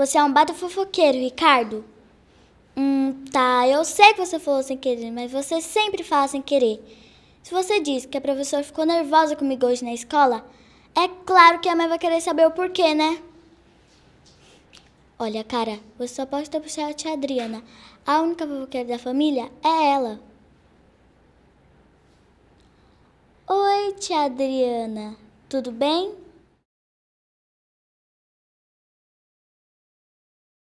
Você é um baita fofoqueiro, Ricardo. Hum, tá, eu sei que você falou sem querer, mas você sempre fala sem querer. Se você diz que a professora ficou nervosa comigo hoje na escola, é claro que a mãe vai querer saber o porquê, né? Olha, cara, você só pode ter puxar a tia Adriana. A única fofoqueira da família é ela. Oi, tia Adriana, tudo bem?